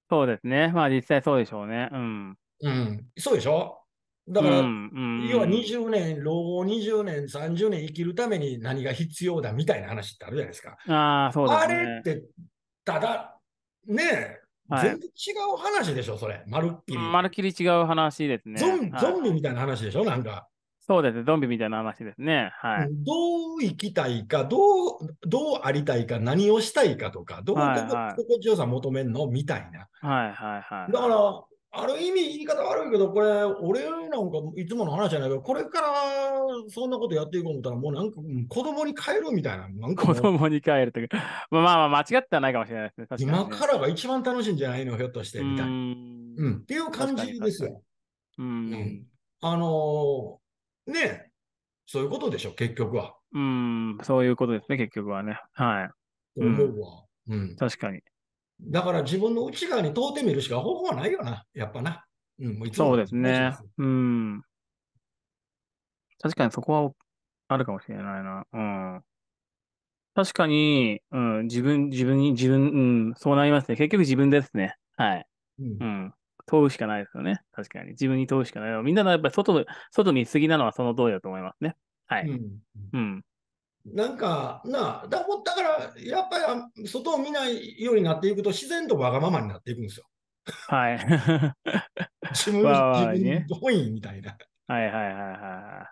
そうですね。まあ実際そうでしょうね。うん。うん。そうでしょだから、うんうんうん、要は20年、老後20年、30年生きるために何が必要だみたいな話ってあるじゃないですか。ああ、そうですね。あれって、ただ、ねえ、はい、全然違う話でしょ、それ。まるっきり。まるっきり違う話ですね。ゾン,、ゾンビみたいな話でしょ、なんか。そうですね、ゾンビみたいな話ですね。はい、どう生きたいか、どう、どうありたいか、何をしたいかとか、どう心地よさ求めるのみたいな。はいはいはい。だから、ある意味言い方悪いけど、これ、俺なんかいつもの話じゃないけど、これからそんなことやっていこうと思ったら、もうなんか子供に変えるみたいな。なんか子供に変えるというか、まあまあ間違ってはないかもしれないですね。かね今からが一番楽しいんじゃないの、ひょっとして、みたいな。うん,、っていう感じですよ。うん、うん、あのーねえ、そういうことでしょ、結局は。うん、そういうことですね、結局はね。はい。思うわ。うん。確かに。だから自分の内側に問うてみるしか方法はないよな、やっぱな。うん、うそうですね。うん。確かにそこはあるかもしれないな。うん。確かに、うん、自分、自分に、自分、うん、そうなりますね。結局自分ですね。はい。うん。うん、問うしかないですよね。確かに。自分に問うしかない。みんなのやっぱり外外にすぎなのはその通りだと思いますね。はい。うん。うん、なんか、なあ、だだから、やっぱり外を見ないようになっていくと、自然とわがままになっていくんですよ。はい。自分、自分本位みたいな。はいはいはいは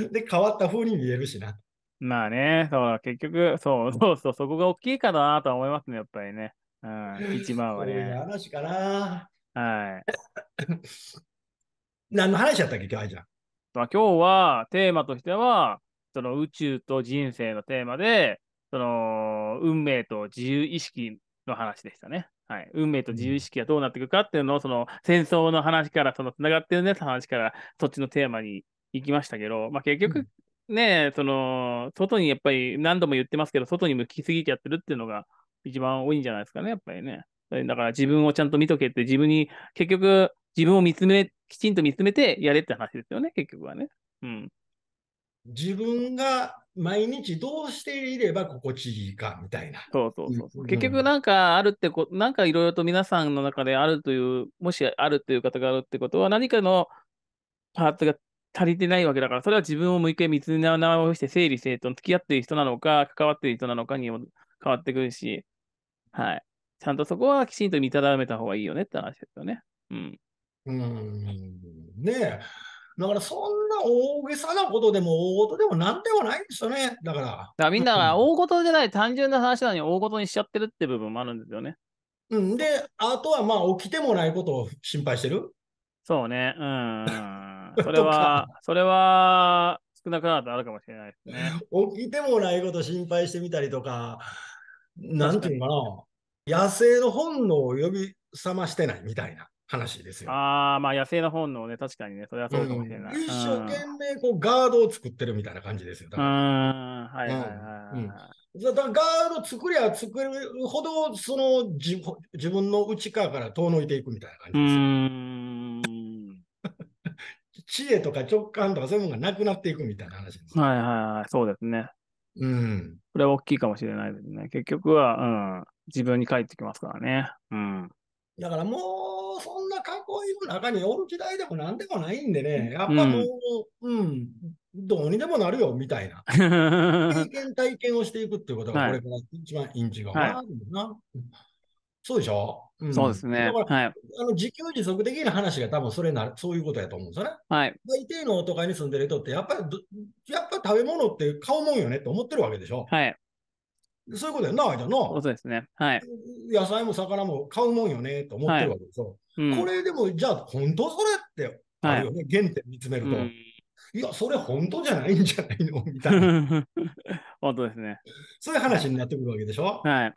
い。で、変わった風に見えるしな。まあね、そう、結局、そう、そうそう、そこが大きいかなとは思いますね、やっぱりね。うん、1万はね。話かな。はい。何の話やったっけ、今日はじゃあ。まあ、今日はテーマとしては、その宇宙と人生のテーマで、その運命と自由意識の話でしたね。はい、運命と自由意識がどうなっていくかっていうのを、その戦争の話から、そのつながってるねって話から、そっちのテーマに行きましたけど、まあ、結局ね、うん、その、外にやっぱり何度も言ってますけど、外に向きすぎちゃってるっていうのが一番多いんじゃないですかね、やっぱりね。だから自分をちゃんと見とけって、自分に、結局、自分を見つめ、きちんと見つめてやれって話ですよね、結局はね。うん。自分が毎日どうしていれば心地いいかみたいな。そうそうそうう。ん、結局なんかあるってこ、なんかいろいろと皆さんの中であるという、もしあるという方があるってことは、何かのパーツが足りてないわけだから、それは自分をもう一回見つめ直して整理整頓、付き合っている人なのか、関わっている人なのかに変わってくるし、はい。ちゃんとそこはきちんと見定めた方がいいよねって話ですよね。うん。うん。ねえ。だからそんな大げさなことでも大事でも何でもないんですよね。だから。だからみんなが大事じゃない単純な話なのに大事にしちゃってるって部分もあるんですよね。うん。で、あとはまあ起きてもないことを心配してるそうね。うん。それは、それは、少なくなるとあるかもしれないですね。起きてもないこと心配してみたりとか、なんていうかな、野生の本能を呼び覚ましてないみたいな話ですよ。ああ、まあ野生の本能ね、確かにね、それはそうかもしれない。うん、一生懸命こうガードを作ってるみたいな感じですよ。うん、はいはいはい。うんだからガード作りゃ作るほどその自自分の内側から遠のいていくみたいな感じですよ。知恵とか直感とかそういうものがなくなっていくみたいな話です。はいはいはい、そうですね。うん。これは大きいかもしれないですね。結局は、うん、自分に返ってきますからね。うん。だからもう、そんな囲いの中におる時代でも何でもないんでね、やっぱもう、うん、うん、どうにでもなるよみたいな。経験体験をしていくっていうことが、これから一番印いん違な、はい、な。そうでしょ、うん、そうですね。はい、あの自給自足できる話が多分それなそういうことやと思うんですよね。はい。大抵の都会に住んでる人って、やっぱり、やっぱ食べ物って買うもんよねって思ってるわけでしょ。はい。そういうことやな、あいな。そうですね。はい。野菜も魚も買うもんよねと思ってるわけでしょ。はいうん、これでも、じゃあ、本当それってあるよね、はい、原点見つめると。うんいや、それ本当じゃないんじゃないのみたいな。本当ですね。そういう話になってくるわけでしょはい。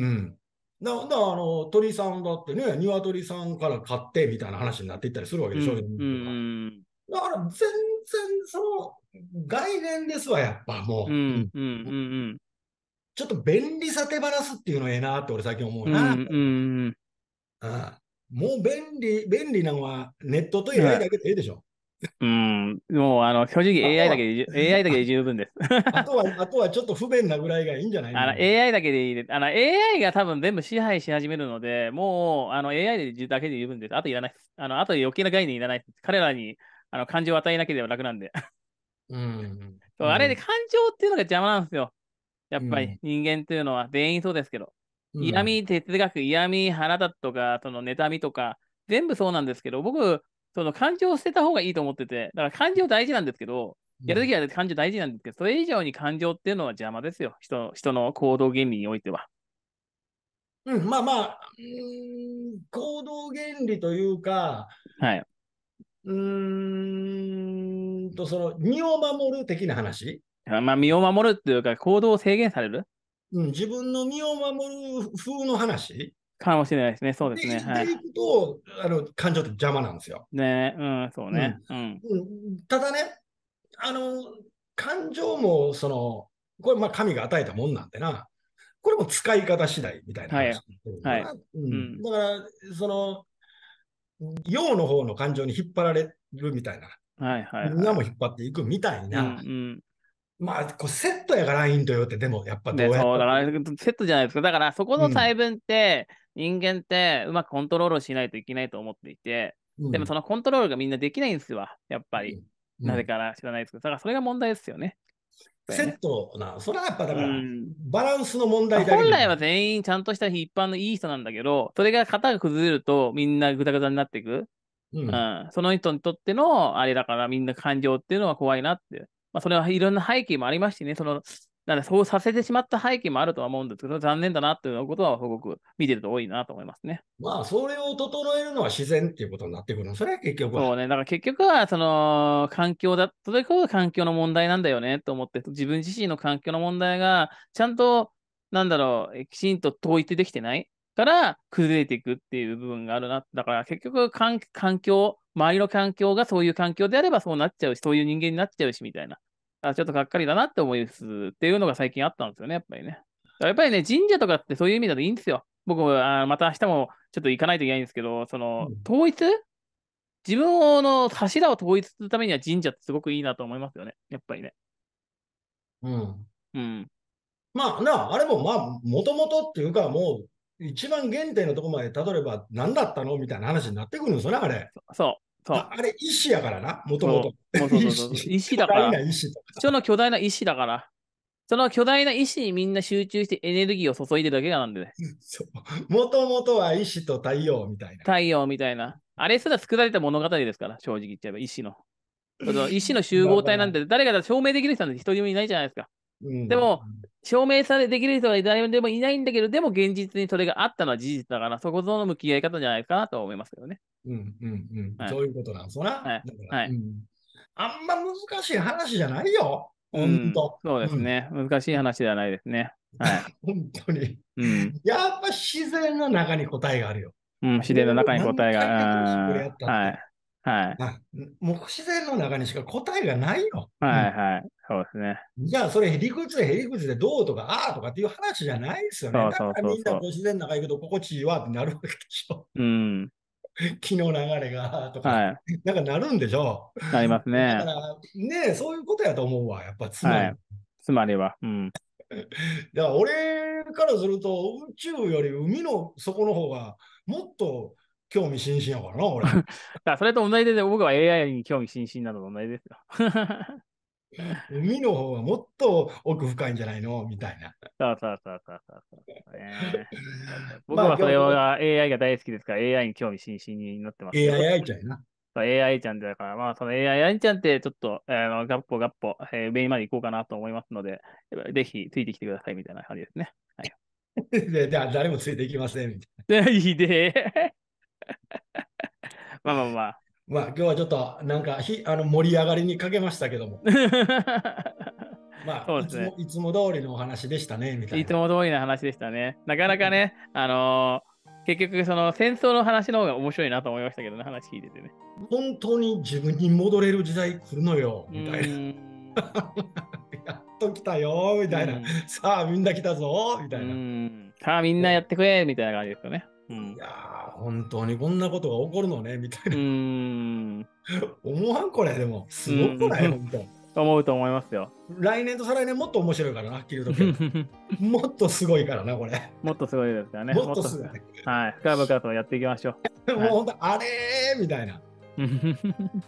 うん。な、な、あの、鳥さんだってね、鶏さんから買ってみたいな話になっていったりするわけでしょ。うん、だから全然その概念ですわ、やっぱもう。うんうんうんちょっと便利さ手放すっていうのええなって俺最近思うな。うんうんもう便利、便利なのはネットと AI だけでええでしょ。うん、もうあの正直 AI だけで AI だけで十分です。あとは、あとはちょっと不便なぐらいがいいんじゃないあの ?AI だけでいいです。あの AI が多分全部支配し始めるので、もうあの AI でだけで十分です。あといらないあのあと余計な概念いらないです。彼らにあの感情を与えなければ楽なんで。うん、あれで感情っていうのが邪魔なんですよ。やっぱり人間というのは全員そうですけど。嫌味、哲学、嫌味、腹立つとか、その妬みとか、全部そうなんですけど、僕、その感情を捨てた方がいいと思ってて、だから感情大事なんですけど、やるときは感情大事なんですけど、それ以上に感情っていうのは邪魔ですよ、人人の行動原理においては。うん、まあまあ、行動原理というか、はい、うんと、その身を守る的な話。まあ、身を守るっていうか、行動を制限される。うん、自分の身を守る風の話。かもしれないですね、そうですね。で、はい、行くと、あの感情って邪魔なんですよ。ね、うん、そうね。うん、うん、ただね、あの、感情も、その、これ、まあ、神が与えたもんなんでな、これも使い方次第みたいなはい、はいだから、その、陽の方の感情に引っ張られるみたいな、はいはい、はい、みんなも引っ張っていくみたいな、うん、うんまあ、こうセットやから、インとよって、でもやっぱどうやっ、ね、そうだな、セットじゃないですか。だから、そこの細分って、うん人間ってうまくコントロールしないといけないと思っていて、でもそのコントロールがみんなできないんですわ、やっぱり。うん、なぜか知らないですけど、だからそれが問題ですよね。セットな、それはやっぱだから、うん、バランスの問題だ本来は全員ちゃんとした一般のいい人なんだけど、それが型が崩れるとみんなぐたぐたになっていく。うん、うん、その人にとってのあれだからみんな感情っていうのは怖いなって。まあ、それはいろんな背景もありますしね、そのなので、そうさせてしまった背景もあるとは思うんですけど、残念だなということは、すごく見てると多いなと思いますね。まあ、それを整えるのは自然っていうことになってくるの、それは結局は。そうね、だから結局は、その、環境だ、それこそ環境の問題なんだよねと思って、自分自身の環境の問題が、ちゃんと、なんだろう、きちんと統一できてないから崩れていくっていう部分があるな。だから結局環、環境、周りの環境がそういう環境であればそうなっちゃうし、そういう人間になっちゃうしみたいな。あちょっとがっかりだなって思いますっていうのが最近あったんですよね、やっぱりね。やっぱりね、神社とかってそういう意味だといいんですよ。僕あまた明日もちょっと行かないといけないんですけど、その、統一自分の柱を統一するためには神社ってすごくいいなと思いますよね、やっぱりね。うん。うん。まあ、なあ、あれもまあ、もともとっていうか、もう、一番原点のとこまでたどれば何だったのみたいな話になってくるんですよね、あれ。そう。あれ、石やからな、もともと。石だから。その巨大な石だから。その巨大な石にみんな集中してエネルギーを注いでるだけなんでね。もともとは石と太陽みたいな。太陽みたいな。あれすら作られた物語ですから、正直言っちゃえば、石の。その石の集合体なんて誰かが証明できる人なんて一人もいないじゃないですか。うん、でも、証明されできる人は誰でもいないんだけど、でも現実にそれがあったのは事実だから、そこぞの向き合い方じゃないかなと思いますけどね。うんうんうん、はいそういうことなんすな。はいあんま難しい話じゃないよ。ほんと。そうですね、難しい話ではないですね。はい。本 当に。うん。やっぱ自然の中に答えがあるよ。うん、自然の中に答えが。ある。はいはい。もう自然の中にしか答えがないよ。はい、はい。そうですね。じゃあ、それ、へりくつでへりくつでどうとか、ああとかっていう話じゃないですよね。そうそうだからみんな自然の中行くと心地いいわってなるわけでしょ。うん。気の流れがとか、はい、なんかなるんでしょう。なりますね。だから、ねそういうことやと思うわ、やっぱつまり。はい、つまりは。うん。だから俺からすると、宇宙より海の底の方がもっと興味津々やからな、俺。だそれと同じで、僕は AI に興味津々なのと同じですよ。海の方がもっと奥深いんじゃないのみたいな。そうそうそうそうそう 僕はそれは AI が大好きですから、AI に興味津々になってます。AI ちゃんな。AI ちゃんだから、まあ、その AI ちゃんってちょっと、えー、ガッポガッポ、えー、上にまで行こうかなと思いますので、ぜひついてきてくださいみたいな感じですね。はい、で誰もついていきませんみたいな。で、まあまあまあ。まあ今日はちょっとなんかひあの盛り上がりにかけましたけども。まあそうですね、いつも通りのお話でしたねみたいな。いつも通りの話でしたね。なかなかね、あのー、結局その戦争の話の方が面白いなと思いましたけどね、話聞いててね。本当に自分に戻れる時代来るのよみたいな。やっと来たよみたいな。さあみんな来たぞみたいな。さあみんなやってくれみたいな感じですよね。うん、いや本当にこんなことが起こるのねみたいな。思わんこれでもすごくない本当。と思うと思いますよ。来年と再来年もっと面白いからな、切るとき。もっとすごいからな、これ。もっとすごいですからね。もっとすごい。はい。深い深とやっていきましょう。もう本当、あれみたいな。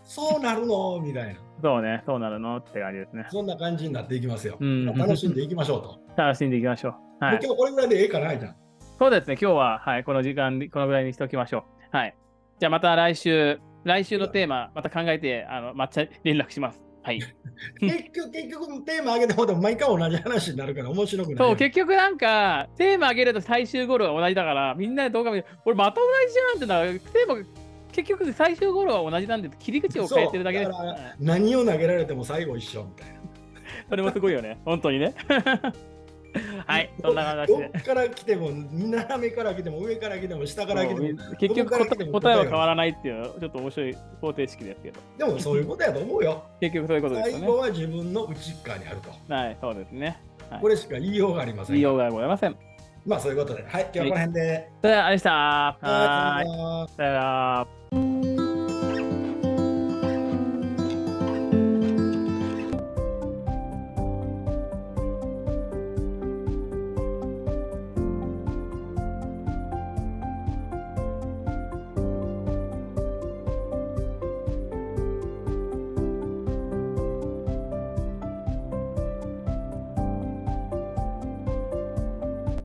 そうなるのみたいな。そうね、そうなるのって感じですね。そんな感じになっていきますよ。楽しんでいきましょうと。楽しんでいきましょう。はい、今日これぐらいでええかな、じゃん。そうですね、今日は、はい、この時間、このぐらいにしておきましょう。はい。じゃあまた来週、来週のテーマ、また考えて、あの、抹茶連絡します。はい。結局、結局テーマ上げたもでも毎回同じ話になるから面白くない。そう、結局なんか、テーマ上げると最終ゴーは同じだから、みんなで動画見て、俺また同じじゃんってな、テーマ、結局最終ゴーは同じなんで、切り口を変えてるだけです。何を投げられても最後一緒みたいな。それもすごいよね、本当にね。はい、そんな話で。どっから来ても、斜めから来ても、上から来ても、下から来ても、結局答えは変わらないっていう、ちょっと面白い方程式ですけど。でもそういうことやと思うよ。結局そういうことですね。最後は自分の内側にあると。はい、そうですね。はい、これしか言いようがありません。言いようがございません。まあそういうことで、はい、今日はこの辺で。はい、ありがとうございました。はい、さよなら。